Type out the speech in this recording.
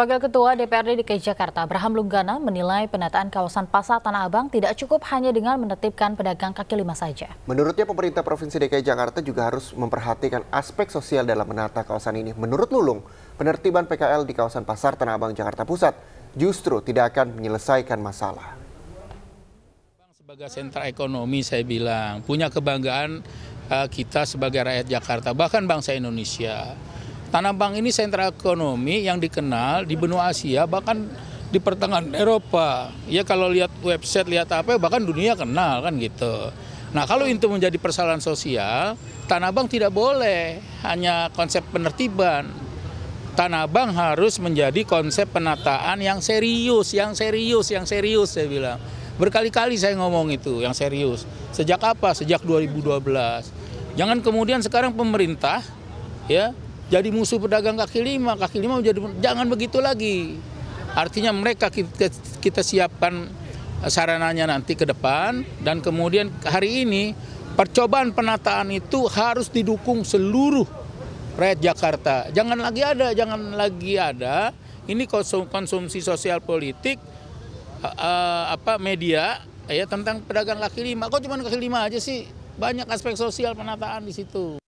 Wakil Ketua DPRD DKI Jakarta Abraham Lunggana menilai penataan kawasan pasar Tanah Abang tidak cukup hanya dengan menetipkan pedagang kaki lima saja. Menurutnya pemerintah Provinsi DKI Jakarta juga harus memperhatikan aspek sosial dalam menata kawasan ini. Menurut Lulung, penertiban PKL di kawasan pasar Tanah Abang Jakarta Pusat justru tidak akan menyelesaikan masalah. Sebagai sentra ekonomi saya bilang, punya kebanggaan eh, kita sebagai rakyat Jakarta, bahkan bangsa Indonesia. Tanah Bank ini sentra ekonomi yang dikenal di benua Asia bahkan di pertengahan Eropa. Ya kalau lihat website, lihat apa, bahkan dunia kenal kan gitu. Nah kalau itu menjadi persoalan sosial, Tanah Abang tidak boleh hanya konsep penertiban. Tanah Abang harus menjadi konsep penataan yang serius, yang serius, yang serius saya bilang. Berkali-kali saya ngomong itu, yang serius. Sejak apa? Sejak 2012. Jangan kemudian sekarang pemerintah ya jadi musuh pedagang kaki lima, kaki lima menjadi jangan begitu lagi. Artinya mereka kita, kita siapkan eh, sarananya nanti ke depan dan kemudian hari ini percobaan penataan itu harus didukung seluruh rakyat Jakarta. Jangan lagi ada, jangan lagi ada ini konsumsi sosial politik uh, apa media ya tentang pedagang kaki lima. Kok cuma kaki lima aja sih? Banyak aspek sosial penataan di situ.